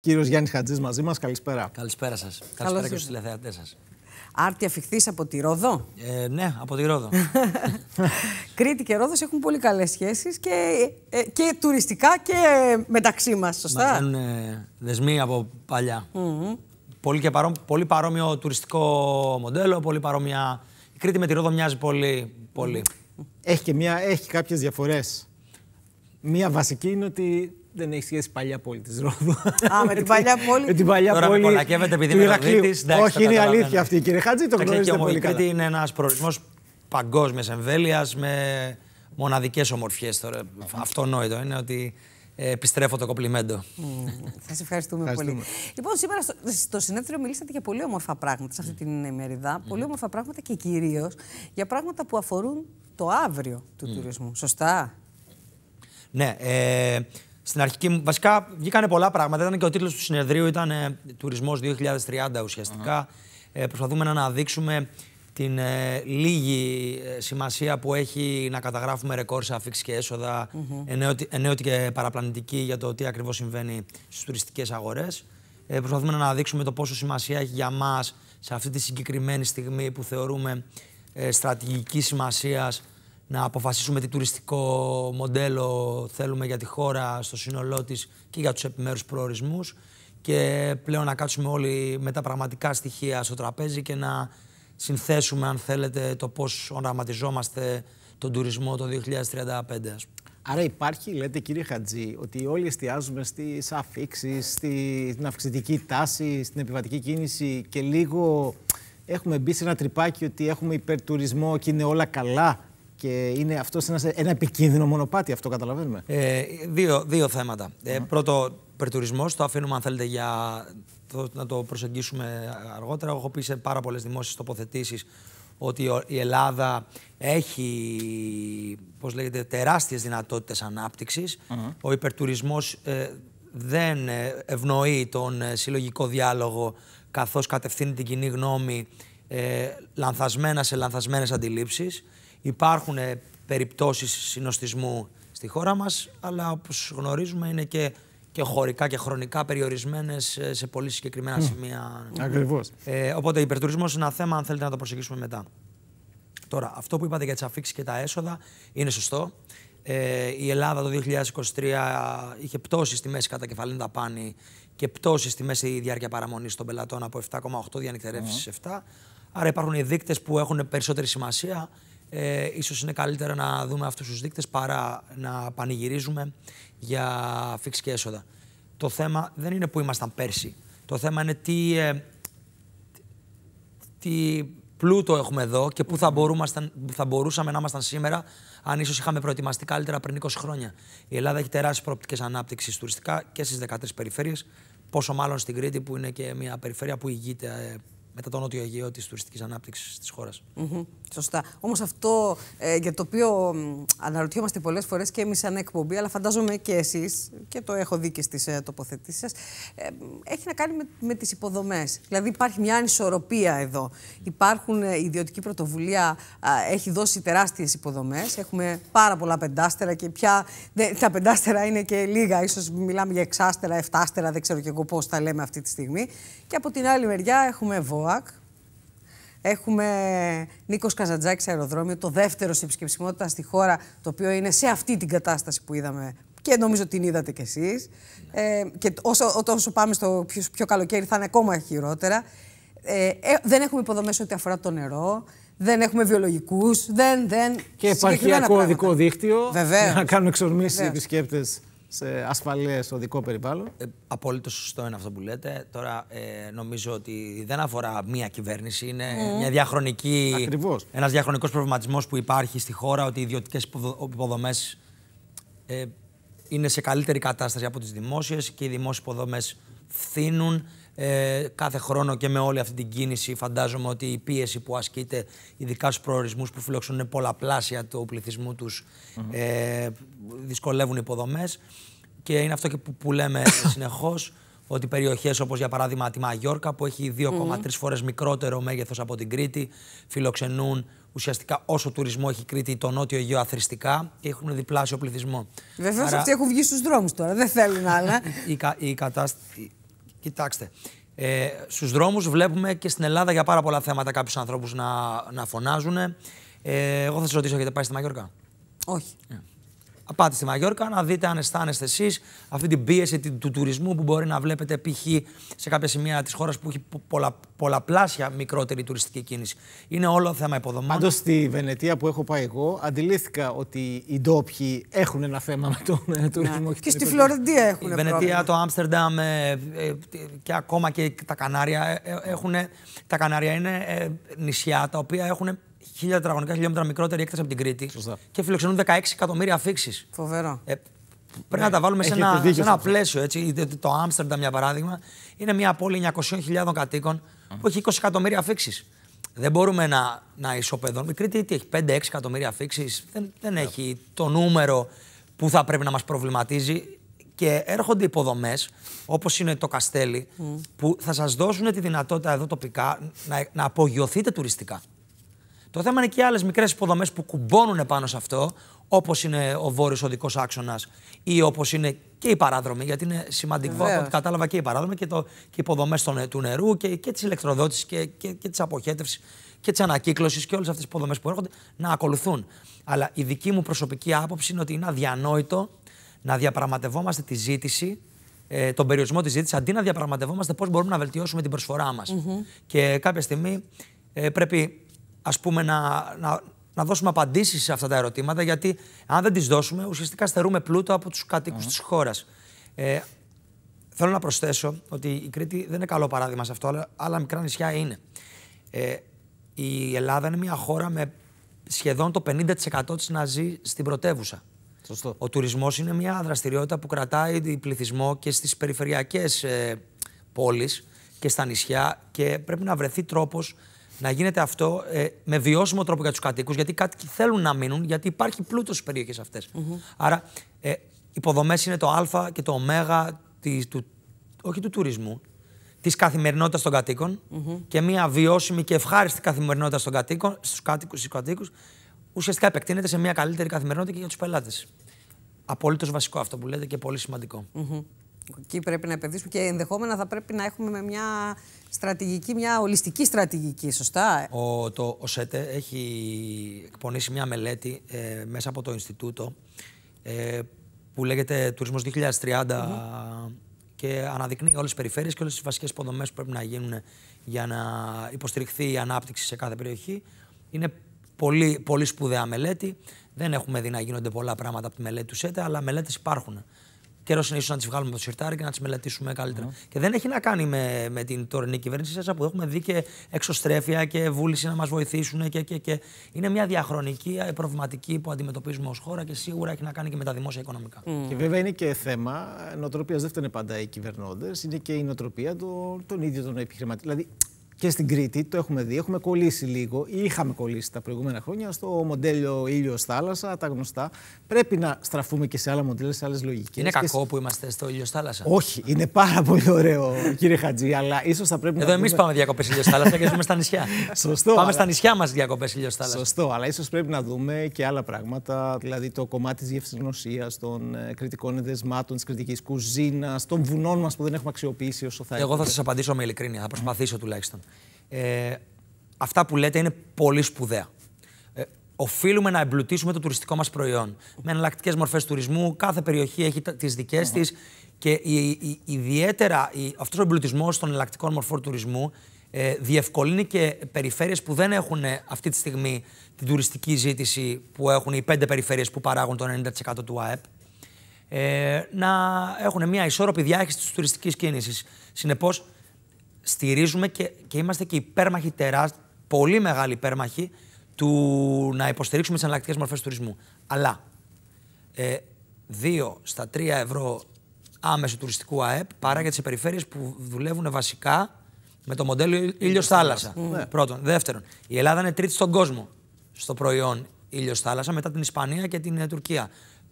Κύριος Γιάννης Χατζής μαζί μας, καλησπέρα. Καλησπέρα σας. Καλησπέρα και στους τηλεθεατές σας. Άρτη αφιχθείς από τη Ρόδο. Ε, ναι, από τη Ρόδο. Κρήτη και ρόδος έχουν πολύ καλές σχέσεις και, ε, και τουριστικά και μεταξύ μας, σωστά. Μας ε, δεσμοί από παλιά. Mm πολύ, και παρό, πολύ παρόμοιο τουριστικό μοντέλο, πολύ παρόμοια. Η Κρήτη με τη Ρόδο μοιάζει πολύ. πολύ. Έχει και μια, έχει κάποιες διαφορές. Μία βασική είναι ότι δεν έχει σχέση παλιά πόλη της Ρόδου. Α, με την παλιά πόλη. με την παλιά Τώρα πόλη. Τώρα επειδή είναι Όχι, είναι αλήθεια αυτή, κύριε Χάτζη, το γνωρίζετε πολύ καλά. είναι ένας προορισμός παγκόσμιας εμβέλειας με μοναδικές ομορφιές. Αυτονόητο είναι ότι ε, επιστρέφω το κοπλιμέντο. Σας ευχαριστούμε, πολύ. Λοιπόν, σήμερα στο, συνέδριο μιλήσατε για πολύ όμορφα πράγματα σε αυτή την ημερίδα. Πολύ όμορφα πράγματα και κυρίως για πράγματα που αφορούν το αύριο του τουρισμού. Σωστά. Ναι. Ε, στην αρχική μου. Βασικά βγήκανε πολλά πράγματα. Ήταν και ο τίτλος του συνεδρίου, ήταν ε, Τουρισμός 2030 ουσιαστικά. Ε, προσπαθούμε να αναδείξουμε την ε, λίγη ε, σημασία που έχει να καταγράφουμε ρεκόρ σε αφήξει και έσοδα, mm και παραπλανητική για το τι ακριβώς συμβαίνει στις τουριστικές αγορές. προσπαθούμε να αναδείξουμε το πόσο σημασία έχει για μας σε αυτή τη συγκεκριμένη στιγμή που θεωρούμε ε, στρατηγική σημασίας να αποφασίσουμε τι τουριστικό μοντέλο θέλουμε για τη χώρα στο σύνολό της και για τους επιμέρους προορισμούς και πλέον να κάτσουμε όλοι με τα πραγματικά στοιχεία στο τραπέζι και να συνθέσουμε, αν θέλετε, το πώς οραματιζόμαστε τον τουρισμό το 2035. Άρα υπάρχει, λέτε κύριε Χατζή, ότι όλοι εστιάζουμε στις αφήξεις, στην αυξητική τάση, στην επιβατική κίνηση και λίγο έχουμε μπει σε ένα τρυπάκι ότι έχουμε υπερτουρισμό και είναι όλα καλά και είναι αυτός ένας, ένα επικίνδυνο μονοπάτι, αυτό καταλαβαίνουμε. Ε, δύο, δύο θέματα. Ε, πρώτο, περτουρισμό. Το αφήνουμε, αν θέλετε, για να το προσεγγίσουμε αργότερα. Έχω πει σε πάρα πολλές δημόσιες τοποθετήσεις ότι η Ελλάδα έχει πώς λέγεται, τεράστιες δυνατότητες ανάπτυξης. Ο υπερτουρισμός ε, δεν ε, ευνοεί τον ε, συλλογικό διάλογο καθώς κατευθύνει την κοινή γνώμη λανθασμένα σε λανθασμένες αντιλήψεις. Υπάρχουν ε, περιπτώσεις συνοστισμού στη χώρα μας, αλλά όπως γνωρίζουμε είναι και, και χωρικά και χρονικά περιορισμένες ε, σε πολύ συγκεκριμένα σημεία. Ακριβώς. Ε, οπότε υπερτουρισμός είναι ένα θέμα, αν θέλετε να το προσεγγίσουμε μετά. Τώρα, αυτό που είπατε για τις αφήξεις και τα έσοδα είναι σωστό. Ε, η Ελλάδα το 2023 είχε πτώσει στη μέση κατά κεφαλήν δαπάνη και πτώσει στη μέση διάρκεια παραμονής των πελατών από 7,8 διανυκτερεύσεις mm. 7. Άρα υπάρχουν οι δείκτες που έχουν περισσότερη σημασία ε, ίσως είναι καλύτερα να δούμε αυτούς τους δείκτες παρά να πανηγυρίζουμε για φίξ και έσοδα. Το θέμα δεν είναι που ήμασταν πέρσι. Το θέμα είναι τι, ε, τι πλούτο έχουμε εδώ και πού θα, θα μπορούσαμε να ήμασταν σήμερα αν ίσως είχαμε προετοιμαστεί καλύτερα πριν 20 χρόνια. Η Ελλάδα έχει τεράστιες προοπτικές ανάπτυξης τουριστικά και στις 13 περιφέρειες, πόσο μάλλον στην Κρήτη που είναι και μια περιφέρεια που ηγείται ε, μετά το νότιο Αιγαίο της τουριστικής ανάπτυξης της χώρας. Mm -hmm. Σωστά. Όμως αυτό ε, για το οποίο αναρωτιόμαστε πολλές φορές και εμείς σαν εκπομπή, αλλά φαντάζομαι και εσείς, και το έχω δει και στις ε, τοποθετήσεις σας, ε, έχει να κάνει με, με τις υποδομές. Δηλαδή υπάρχει μια ανισορροπία εδώ. Υπάρχουν ε, ιδιωτική πρωτοβουλία, έχει δώσει τεράστιες υποδομές. Έχουμε πάρα πολλά πεντάστερα και πια τα πεντάστερα είναι και λίγα. ίσως μιλάμε για εξάστερα, εφτάστερα, δεν ξέρω και εγώ πώς τα λέμε αυτή τη στιγμή. Και από την άλλη μεριά έχουμε ΒΟΑ, Έχουμε Νίκος Καζαντζάκης αεροδρόμιο, το δεύτερο σε επισκεψιμότητα στη χώρα, το οποίο είναι σε αυτή την κατάσταση που είδαμε και νομίζω την είδατε κι εσείς. Ε, και όσο, όσο πάμε στο πιο, πιο καλοκαίρι θα είναι ακόμα χειρότερα. Ε, ε δεν έχουμε υποδομές ό,τι αφορά το νερό. Δεν έχουμε βιολογικούς. Δεν, δεν. Και επαρχιακό οδικό δίκτυο. Βεβαίως. Να κάνουν εξορμήσεις οι επισκέπτες σε ασφαλές οδικό περιβάλλον. Ε, Απόλυτο σωστό είναι αυτό που λέτε. Τώρα ε, νομίζω ότι δεν αφορά μία κυβέρνηση. Είναι ναι. μια διαχρονική. Ένας διαχρονικός προβληματισμός που υπάρχει στη χώρα ότι οι ιδιωτικές υποδομές ε, είναι σε καλύτερη κατάσταση από τις δημόσιες και οι δημόσιες υποδομές φθήνουν ε, κάθε χρόνο και με όλη αυτή την κίνηση φαντάζομαι ότι η πίεση που ασκείται ειδικά στους προορισμούς που φιλοξενούν πολλαπλάσια του πληθυσμού τους ε, δυσκολεύουν υποδομές και είναι αυτό και που, που λέμε συνεχώς ότι περιοχές όπως για παράδειγμα τη Μαγιόρκα, που έχει 2,3 mm. φορές μικρότερο μέγεθος από την Κρήτη, φιλοξενούν ουσιαστικά όσο τουρισμό έχει η Κρήτη το νότιο Αιγαίο αθρηστικά και έχουν διπλάσιο πληθυσμό. Βεβαίως Άρα... αυτοί έχουν βγει στους δρόμους τώρα, δεν θέλουν άλλα. η, κα, η, Κοιτάξτε, ε, στους δρόμους βλέπουμε και στην Ελλάδα για πάρα πολλά θέματα κάποιους ανθρώπους να, να φωνάζουν. Ε, εγώ θα σας ρωτήσω, έχετε πάει στη Μαγιορκά. Όχι. Ε πάτε στη Μαγιόρκα να δείτε αν αισθάνεστε εσείς αυτή την πίεση του τουρισμού που μπορεί να βλέπετε π.χ. σε κάποια σημεία της χώρας που έχει πολλα, πολλαπλάσια μικρότερη τουριστική κίνηση. Είναι όλο θέμα υποδομών. Πάντως στη Βενετία που έχω πάει εγώ, αντιλήφθηκα ότι οι ντόπιοι έχουν ένα θέμα με τον τουρισμό. Ναι. Και στη Φλωρεντία έχουν. Η Βενετία, το Άμστερνταμ ε, ε, και ακόμα και τα Κανάρια ε, έχουν. Τα Κανάρια είναι νησιά τα οποία έχουν 1000 τετραγωνικά χιλιόμετρα μικρότερη έκταση από την Κρήτη και φιλοξενούν 16 εκατομμύρια αφήξεις. Φοβερό. Ε, πρέπει να τα βάλουμε σε ένα, σε ένα πλαίσιο. Έτσι. Το Άμστερνταμ, για παράδειγμα, είναι μια πόλη 900.000 κατοίκων mm. που έχει 20 εκατομμύρια αφήξεις. Δεν μπορούμε να, να ισοπεδώνουμε. Η Κρήτη τι έχει, 5-6 εκατομμύρια αφήξεις. Δεν, δεν ναι. έχει το νούμερο που θα πρέπει να μας προβληματίζει. Και έρχονται υποδομές, όπως είναι το Καστέλι, που θα σας δώσουν τη δυνατότητα εδώ τοπικά να, να απογειωθείτε τουριστικά. Το θέμα είναι και άλλες μικρές υποδομές που κουμπώνουν πάνω σε αυτό, όπως είναι ο βόρειος οδικός άξονας ή όπως είναι και οι παράδρομοι, γιατί είναι σημαντικό. Από ό,τι κατάλαβα και οι παράδρομοι και, το, και οι υποδομές ε, του νερού και, και της ηλεκτροδότησης και, και, και της αποχέτευσης και της ανακύκλωσης και όλες αυτές τις υποδομές που έρχονται να ακολουθούν. Αλλά η δική μου προσωπική άποψη είναι ότι είναι αδιανόητο να διαπραγματευόμαστε τη ζήτηση ε, τον περιορισμό της ζήτησης, αντί να διαπραγματευόμαστε πώς μπορούμε να βελτιώσουμε την προσφορά μας. Και κάποια στιγμή ε, πρέπει ας πούμε, να, να, δώσουμε απαντήσεις σε αυτά τα ερωτήματα, γιατί αν δεν τις δώσουμε, ουσιαστικά στερούμε πλούτο από τους κατοίκους mm. της χώρας. Ε, θέλω να προσθέσω ότι η Κρήτη δεν είναι καλό παράδειγμα σε αυτό, αλλά άλλα μικρά νησιά είναι. Ε, η Ελλάδα είναι μια χώρα με σχεδόν το 50% της να ζει στην πρωτεύουσα. Σωστό. Ο τουρισμός είναι μια δραστηριότητα που κρατάει πληθυσμό και στις περιφερειακές ε, πόλεις και στα νησιά και πρέπει να βρεθεί τρόπος να γίνεται αυτό ε, με βιώσιμο τρόπο για τους κατοίκους, γιατί κατοίκοι θέλουν να μείνουν, γιατί υπάρχει πλούτος στις περιοχές αυτές. Άρα, ε, υποδομές είναι το Α και το Ω, του, όχι του τουρισμού, της καθημερινότητας των κατοίκων και μια βιώσιμη και ευχάριστη καθημερινότητα των κατοίκων, στους κατοίκου και κατοίκους, ουσιαστικά επεκτείνεται σε μια καλύτερη καθημερινότητα και για τους πελάτες. Απολύτως βασικό αυτό που λέτε και πολύ σημαντικό. Εκεί πρέπει να επενδύσουμε και ενδεχόμενα θα πρέπει να έχουμε μια στρατηγική, μια ολιστική στρατηγική, σωστά. Ο, το Σέτε έχει εκπονήσει μια μελέτη ε, μέσα από το Ινστιτούτο ε, που λέγεται Τουρισμός 2030 και αναδεικνύει όλες τις περιφέρειες και όλες τις βασικές υποδομές που πρέπει να γίνουν για να υποστηριχθεί η ανάπτυξη σε κάθε περιοχή. Είναι πολύ, πολύ σπουδαία μελέτη. Δεν έχουμε δει να γίνονται πολλά πράγματα από τη μελέτη του ΣΕΤΕ, αλλά μελέτες υπάρχουν καιρό είναι ίσω να τις βγάλουμε από το σιρτάρι και να τις μελετήσουμε καλύτερα. Και δεν έχει να κάνει με, την τωρινή κυβέρνηση, σα που έχουμε δει και εξωστρέφεια και βούληση να μας βοηθήσουν. Και, και, και. Είναι μια διαχρονική ε, προβληματική που αντιμετωπίζουμε ως χώρα και σίγουρα έχει να κάνει και με τα δημόσια οικονομικά. Και βέβαια είναι και θέμα νοοτροπίας. Δεν φταίνε πάντα οι κυβερνώντες, είναι και η νοοτροπία των, ίδιων των επιχειρηματιών. Δηλαδή και στην Κρήτη, το έχουμε δει, έχουμε κολλήσει λίγο ή είχαμε κολλήσει τα προηγούμενα χρόνια στο μοντέλο ήλιο-θάλασσα, τα γνωστά. Πρέπει να στραφούμε και σε άλλα μοντέλα, σε άλλες λογικές. Είναι κακό που είμαστε στο ήλιο-θάλασσα. Όχι, είναι πάρα πολύ ωραίο, κύριε Χατζή, αλλά ίσως θα πρέπει Εδώ να. Εδώ εμείς δούμε... πάμε διακοπές ήλιο-θάλασσα και ζούμε στα νησιά. Σωστό. Πάμε αλλά... στα νησιά μας διακοπές ήλιο-θάλασσα. Σωστό, αλλά ίσως πρέπει να δούμε και άλλα πράγματα, δηλαδή το κομμάτι της γευσηγνωσία, των ε, κριτικών εδεσμάτων, της κριτικής κουζίνας, των βουνών μας που δεν έχουμε αξιοποιήσει όσο θα Εγώ θα σας απαντήσω με ειλικρίνεια, θα προσπαθήσω τουλάχιστον ε, αυτά που λέτε είναι πολύ σπουδαία. Ε, οφείλουμε να εμπλουτίσουμε το τουριστικό μας προϊόν με εναλλακτικές μορφές τουρισμού. Κάθε περιοχή έχει τις δικε ναι. της. Και η, η, ιδιαίτερα αυτός ο εμπλουτισμός των εναλλακτικών μορφών τουρισμού ε, διευκολύνει και περιφέρειες που δεν έχουν ε, αυτή τη στιγμή την τουριστική ζήτηση που έχουν οι πέντε περιφέρειες που παράγουν το 90% του ΑΕΠ ε, να έχουν μια ισόρροπη διάχυση της τουριστικής κίνησης. Συνεπώς στηρίζουμε και, και είμαστε και υπέρμαχοι τεράστιοι, πολύ μεγάλη υπέρμαχοι του να υποστηρίξουμε τις εναλλακτικές μορφές τουρισμού. Αλλά ε, 2 στα τρία ευρώ άμεσου τουριστικού ΑΕΠ παρά για τις περιφέρειες που δουλεύουν βασικά με το μοντέλο ήλιο-θάλασσα. Ναι. Πρώτον. Δεύτερον, η Ελλάδα είναι τρίτη στον κόσμο στο προϊόν ήλιο-θάλασσα μετά την Ισπανία και την ε, Τουρκία.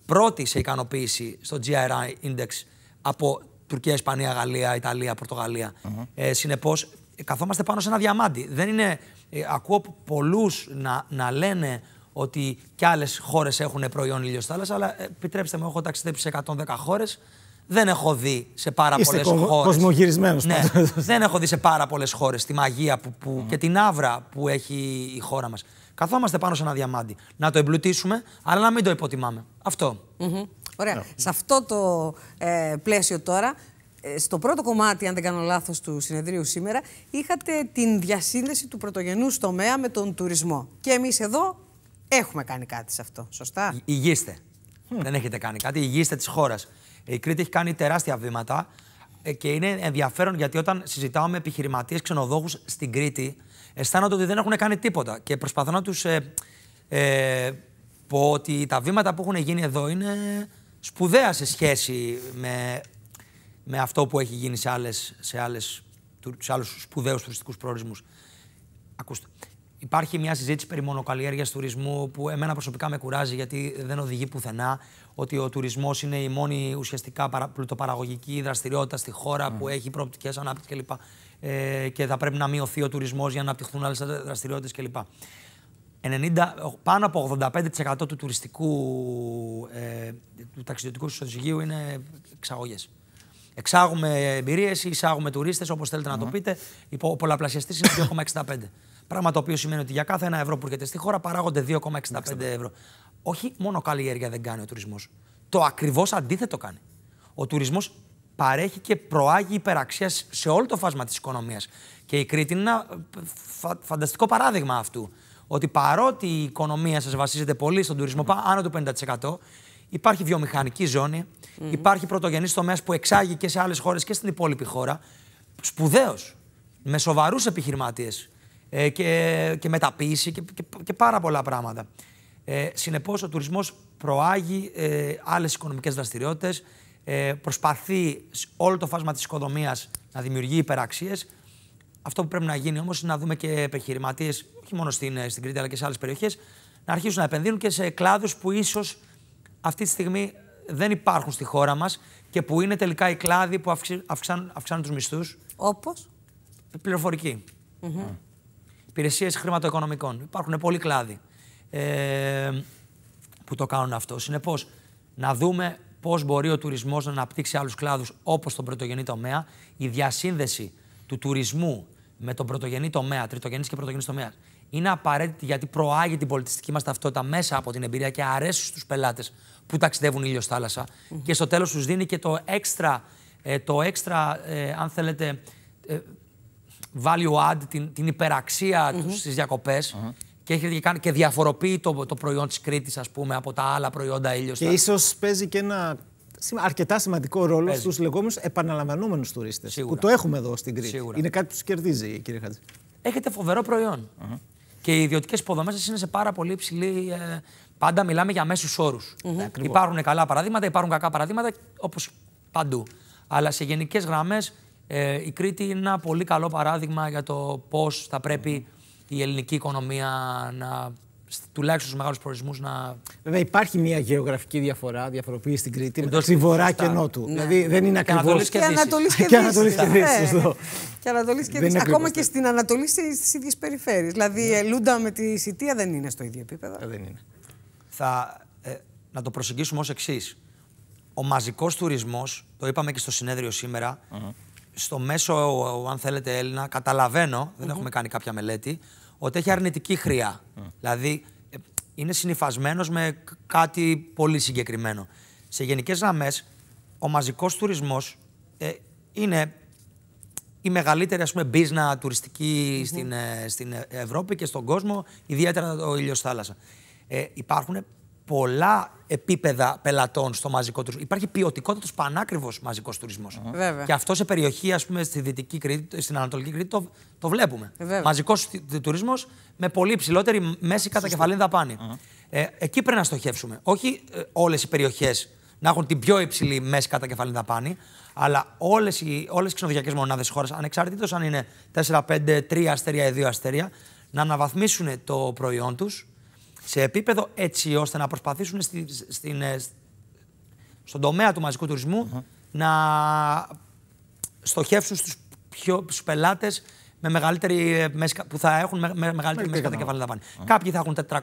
Πρώτη σε ικανοποίηση στο GRI Index από Τουρκία, Ισπανία, Γαλλία, Ιταλία, Πορτογαλία. Ε, Συνεπώς, καθόμαστε πάνω σε ένα διαμάντι. Δεν είναι. Ε, ακούω πολλούς να, να λένε ότι κι άλλες χώρες έχουν προϊόν ήλιος θάλασσα, αλλά ε, επιτρέψτε με, έχω ταξιδέψει σε 110 χώρες. Δεν έχω δει σε πάρα πολλέ χώρες. Κοσμογυρισμένος. Ναι, δεν έχω δει σε πάρα πολλές χώρες τη μαγεία που, που mm. και την άβρα που έχει η χώρα μας. Καθόμαστε πάνω σε ένα διαμάντι. Να το εμπλουτίσουμε, αλλά να μην το υποτιμάμε. Αυτό. Mm-hmm. Ωραία. Ναι. Σε αυτό το ε, πλαίσιο τώρα, ε, στο πρώτο κομμάτι, αν δεν κάνω λάθος, του συνεδρίου σήμερα, είχατε την διασύνδεση του πρωτογενούς τομέα με τον τουρισμό. Και εμείς εδώ έχουμε κάνει κάτι σε αυτό. Σωστά. Η, υγείστε. Δεν έχετε κάνει κάτι. Υγείστε της χώρας. Η Κρήτη έχει κάνει τεράστια βήματα ε, και είναι ενδιαφέρον γιατί όταν συζητάω με επιχειρηματίες ξενοδόχους στην Κρήτη, αισθάνονται ότι δεν έχουν κάνει τίποτα. Και προσπαθώ να τους ε, ε, πω ότι τα βήματα που έχουν γίνει εδώ είναι σπουδαία σε σχέση με, με αυτό που έχει γίνει σε, άλλες, σε, άλλες, σε άλλους σπουδαίους τουριστικούς προορισμούς. Ακούστε, υπάρχει μια συζήτηση περί μονοκαλλιέργειας τουρισμού που εμένα προσωπικά με κουράζει γιατί δεν οδηγεί πουθενά ότι ο τουρισμός είναι η μόνη ουσιαστικά πλουτοπαραγωγική δραστηριότητα στη χώρα που έχει προοπτικές ανάπτυξης κλπ. Ε, και θα πρέπει να μειωθεί ο τουρισμός για να αναπτυχθούν άλλες δραστηριότητες κλπ. 90, πάνω από 85% του τουριστικού, ε, του ταξιδιωτικού ισοζυγίου είναι εξαγωγές. Εξάγουμε εμπειρίες, εισάγουμε τουρίστες, όπως θέλετε να το πείτε. Ο πολλαπλασιαστής είναι 2,65. Πράγμα το οποίο σημαίνει ότι για κάθε ένα ευρώ που έρχεται στη χώρα παράγονται 2,65 ευρώ. Όχι μόνο καλλιέργεια δεν κάνει ο τουρισμός. Το ακριβώς αντίθετο κάνει. Ο τουρισμός παρέχει και προάγει υπεραξία σε όλο το φάσμα της οικονομίας. Και η Κρήτη είναι ένα ε, φανταστικό παράδειγμα αυτού ότι παρότι η οικονομία σας βασίζεται πολύ στον τουρισμό, mm. άνω του 50%, υπάρχει βιομηχανική ζώνη, υπάρχει πρωτογενής τομέας που εξάγει και σε άλλες χώρες και στην υπόλοιπη χώρα. Σπουδαίος. Με σοβαρούς επιχειρηματίες ε, και, και μεταποίηση και, και, πάρα πολλά πράγματα. Ε, Συνεπώς, ο τουρισμός προάγει ε, άλλες οικονομικές δραστηριότητες, ε, προσπαθεί όλο το φάσμα της οικοδομίας να δημιουργεί υπεραξίες. Αυτό που πρέπει να γίνει όμως είναι να δούμε και επιχειρηματίες, όχι μόνο στην, ε, στην Κρήτη αλλά και σε άλλες περιοχές, να αρχίσουν να επενδύουν και σε κλάδους που ίσως αυτή τη στιγμή δεν υπάρχουν στη χώρα μας και που είναι τελικά οι κλάδοι που αυξάνουν, αυξάνουν τους μισθούς. Όπως. Πληροφορική. Mm -hmm. Υπηρεσίες χρηματοοικονομικών. Υπάρχουν πολλοί κλάδοι ε, που το κάνουν αυτό. Συνεπώς, να δούμε πώς μπορεί ο τουρισμός να αναπτύξει άλλους κλάδους όπως τον πρωτογενή τομέα. Η διασύνδεση του τουρισμού με τον πρωτογενή τομέα, τριτογενής και πρωτογενής τομέας, είναι απαραίτητη γιατί προάγει την πολιτιστική μας ταυτότητα μέσα από την εμπειρία και αρέσει στους πελάτες που ταξιδεύουν ήλιο θάλασσα. Και στο τέλος τους δίνει και το έξτρα, ε, το έξτρα ε, αν θέλετε, ε, value add, την, την υπεραξία mm -hmm. στις διακοπές. Και έχει κάνει και διαφοροποιεί το, το προϊόν της Κρήτης, ας πούμε, από τα άλλα προϊόντα ήλιος. Και ίσως παίζει και ένα αρκετά σημαντικό ρόλο στους λεγόμενους επαναλαμβανόμενους τουρίστες. Που το έχουμε εδώ στην Κρήτη. Είναι κάτι που τους κερδίζει, κύριε Χατζη. Έχετε φοβερό προϊόν. Και οι ιδιωτικές υποδομές σας είναι σε πάρα πολύ υψηλή. Ε, πάντα μιλάμε για μέσου όρου. Ναι, υπάρχουν καλά παραδείγματα, υπάρχουν κακά παραδείγματα, όπως παντού. Αλλά σε γενικές γραμμές ε, η Κρήτη είναι ένα πολύ καλό παράδειγμα για το πώς θα πρέπει η ελληνική οικονομία να τουλάχιστον στους μεγάλους προορισμούς να. Βέβαια, υπάρχει μια γεωγραφική διαφορά, διαφοροποίηση στην Κρήτη μεταξύ Βορρά και Νότου. Ναι. Δηλαδή δεν είναι ακριβώ. Και Ανατολής και Δύση. Και Ανατολή και Δύσης. Ανατολής και ναι. Ακόμα και στην Ανατολή στις ίδιες περιφέρειες. Δηλαδή η ναι. ε, Λούντα με τη Σιτία δεν είναι στο ίδιο επίπεδο. Ε, δεν είναι. Θα, ε, να το προσεγγίσουμε ως εξής. Ο μαζικός τουρισμός, το είπαμε και στο συνέδριο σήμερα, στο μέσο, αν θέλετε, Έλληνα, καταλαβαίνω, δεν έχουμε κάνει κάποια μελέτη, ότι έχει αρνητική χρειά. Δηλαδή ε, είναι συνηθισμένο με κάτι πολύ συγκεκριμένο. Σε γενικές γραμμές, ο μαζικός τουρισμός ε, είναι η μεγαλύτερη ας πούμε, μπίζνα τουριστική στην, ε, Ευρώπη και στον κόσμο, ιδιαίτερα το ήλιος θάλασσα. Ε, υπάρχουν πολλά επίπεδα πελατών στο μαζικό τουρισμό. Υπάρχει ποιοτικότατο πανάκριβος μαζικός τουρισμός. Και αυτό σε περιοχή, ας πούμε, στη Δυτική στην Ανατολική Κρήτη, το, βλέπουμε. Βέβαια. Μαζικός τουρισμός με πολύ ψηλότερη μέση κατά κεφαλήν δαπάνη. ε, εκεί πρέπει να στοχεύσουμε. Όχι ε, όλες οι περιοχές να έχουν την πιο υψηλή μέση κατά κεφαλήν δαπάνη, αλλά όλες οι, όλες οι ξενοδοχειακές μονάδες της χώρας, ανεξαρτήτως αν είναι 4, 5, 3 αστέρια ή 2 αστέρια, να αναβαθμίσουν το προϊόν τους σε επίπεδο έτσι ώστε να προσπαθήσουν ε, στον τομέα του μαζικού τουρισμού να στοχεύσουν στους, πιο, στους πελάτες με μεγαλύτερη, ε, που θα έχουν μεγαλύτερη μέσα κατά κεφάλαιο δαπάνη. Κάποιοι θα έχουν 400,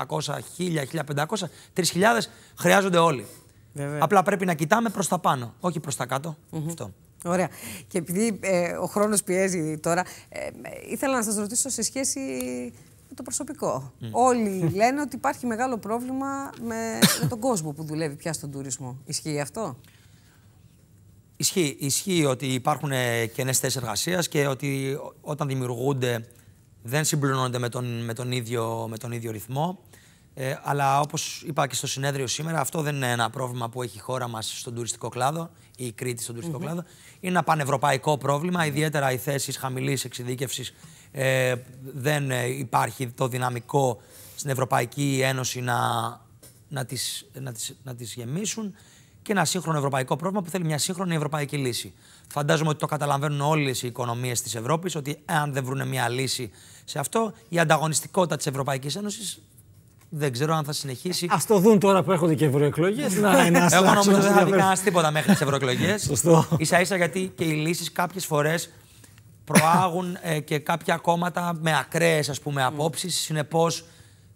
500, 800, 1000, 1500, 3000. Χρειάζονται όλοι. Βέβαια. Απλά πρέπει να κοιτάμε προς τα πάνω, όχι προς τα κάτω. Αυτό. Ωραία. Και επειδή ε, ο χρόνος πιέζει τώρα, ήθελα να σας ρωτήσω σε σχέση το προσωπικό. Όλοι λένε ότι υπάρχει μεγάλο πρόβλημα με, με τον κόσμο που δουλεύει πια στον τουρισμό. Ισχύει αυτό. Ισχύει, ισχύει ότι υπάρχουν ε, κενές θέσεις εργασίας και ότι όταν δημιουργούνται δεν συμπληρώνονται με τον, με τον, ίδιο, με τον ίδιο ρυθμό. Ε, αλλά όπως είπα και στο συνέδριο σήμερα, αυτό δεν είναι ένα πρόβλημα που έχει η χώρα μας στον τουριστικό κλάδο ή η Κρήτη στον τουριστικό κλάδο. Είναι ένα πανευρωπαϊκό πρόβλημα, ιδιαίτερα οι θέσεις χαμηλής εξειδίκευσης ε, δεν ε, υπάρχει το δυναμικό στην Ευρωπαϊκή Ένωση να, να, τις, να, τις, να τις γεμίσουν και ένα σύγχρονο ευρωπαϊκό πρόβλημα που θέλει μια σύγχρονη ευρωπαϊκή λύση. Φαντάζομαι ότι το καταλαβαίνουν όλες οι οικονομίες της Ευρώπης ότι αν δεν βρουν μια λύση σε αυτό, η ανταγωνιστικότητα της Ευρωπαϊκής Ένωσης δεν ξέρω αν θα συνεχίσει. Ας το δουν τώρα που έρχονται και ευρωεκλογές. να είναι Εγώ νομίζω δεν θα δει κανένας τίποτα μέχρι τις ευρωεκλογές. Σωστό. σα ίσα γιατί και οι λύσεις κάποιες φορές προάγουν ε, και κάποια κόμματα με ακραίες ας πούμε απόψεις. Συνεπώς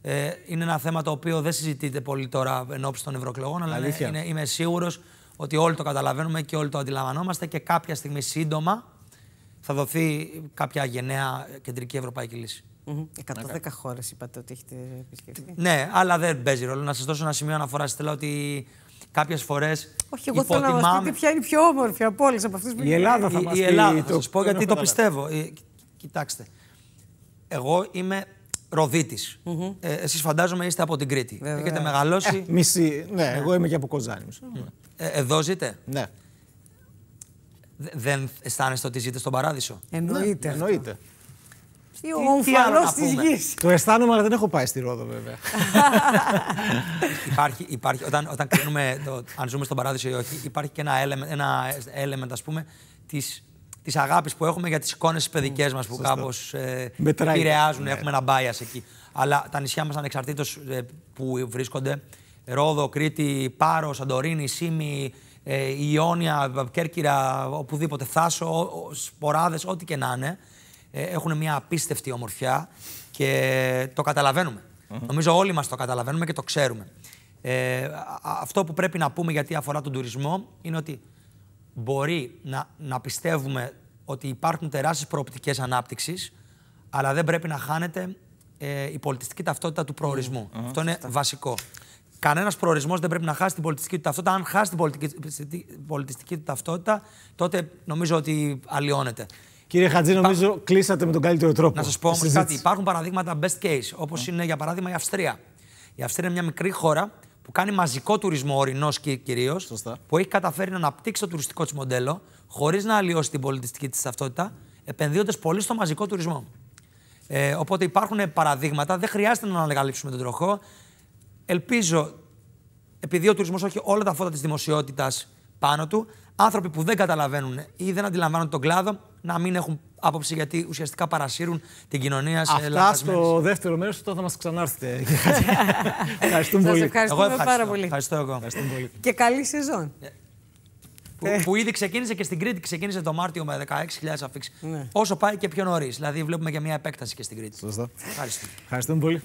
ε, είναι ένα θέμα το οποίο δεν συζητείται πολύ τώρα εν ώψη των ευρωεκλογών, αλλά είναι, είμαι σίγουρος ότι όλοι το καταλαβαίνουμε και όλοι το αντιλαμβανόμαστε και κάποια στιγμή σύντομα θα δοθεί κάποια γενναία κεντρική ευρωπαϊκή λύση. 110 okay. χώρες είπατε ότι έχετε επισκεφτεί. Ναι, αλλά δεν παίζει ρόλο. Να σας δώσω ένα σημείο αναφοράς. Θέλω ότι κάποιες φορές. Όχι, εγώ θέλω να μας πείτε ποια είναι η πιο όμορφη από όλες από αυτές που Η Ελλάδα θα μας πει. Η Ελλάδα, θα σας πω γιατί το πιστεύω. Ε, κοιτάξτε. Εγώ είμαι Ροδίτης. Mm ε, Εσείς φαντάζομαι είστε από την Κρήτη. Βέβαια. Έχετε μεγαλώσει. Ε, ναι, εγώ είμαι και από Κοζάνης. Ε, εδώ ζείτε. Ναι. Δεν αισθάνεστε ότι ζείτε στον παράδεισο. Εννοείται. Ναι. Εννοείται. Ή ο ομφαλό τη γης. Το αισθάνομαι, αλλά δεν έχω πάει στη Ρόδο, βέβαια. υπάρχει, υπάρχει, όταν, όταν κρίνουμε αν ζούμε στον παράδεισο ή όχι, υπάρχει και ένα element, ένα element ας πούμε, της, της αγάπης που έχουμε για τις εικόνες τις παιδικές μας που κάπως ε, επηρεάζουν, ναι. έχουμε ένα bias εκεί. Αλλά τα νησιά μας ανεξαρτήτως ε, που βρίσκονται, Ρόδο, Κρήτη, Πάρος, Σαντορίνη, Σίμη, ε, Ιόνια, Κέρκυρα, οπουδήποτε, Θάσο, Σποράδες, ό,τι και να είναι, ε, έχουν μια απίστευτη ομορφιά και το καταλαβαίνουμε. Mm-hmm. Νομίζω όλοι μας το καταλαβαίνουμε και το ξέρουμε. Ε, αυτό που πρέπει να πούμε γιατί αφορά τον τουρισμό είναι ότι μπορεί να, να πιστεύουμε ότι υπάρχουν τεράστιες προοπτικές ανάπτυξης, αλλά δεν πρέπει να χάνεται ε, η πολιτιστική ταυτότητα του προορισμου Αυτό είναι βασικό. Κανένας προορισμός δεν πρέπει να χάσει την πολιτιστική του ταυτότητα. Αν χάσει την πολιτιστική, πολιτιστική του ταυτότητα, τότε νομίζω ότι αλλοιώνεται. Κύριε Χατζή, νομίζω Υπά... κλείσατε με τον καλύτερο τρόπο. Να σας πω όμως κάτι. Υπάρχουν παραδείγματα best case, όπως είναι για παράδειγμα η Αυστρία. Η Αυστρία είναι μια μικρή χώρα που κάνει μαζικό τουρισμό, ορεινό κυρίω, που έχει καταφέρει να αναπτύξει το τουριστικό της μοντέλο, χωρίς να αλλοιώσει την πολιτιστική της ταυτότητα, επενδύοντας πολύ στο μαζικό τουρισμό. Ε, οπότε υπάρχουν παραδείγματα, δεν χρειάζεται να ανακαλύψουμε τον τροχό. Ελπίζω, επειδή ο τουρισμός έχει όλα τα φώτα της δημοσιότητας πάνω του, άνθρωποι που δεν καταλαβαίνουν ή δεν αντιλαμβάνονται τον κλάδο να μην έχουν άποψη γιατί ουσιαστικά παρασύρουν την κοινωνία σε Αυτά στο δεύτερο μέρος, τότε θα μας ξανάρθετε. ευχαριστούμε πολύ. Σας ευχαριστούμε πάρα πολύ. Ευχαριστώ εγώ. Και καλή σεζόν. Ε, που, που, ήδη ξεκίνησε και στην Κρήτη, ξεκίνησε το Μάρτιο με 16.000 αφήξεις. Ναι. Όσο πάει και πιο νωρίς. Δηλαδή, βλέπουμε και μια επέκταση και στην Κρήτη. Σωστά. Ευχαριστούμε. Ευχαριστούμε πολύ.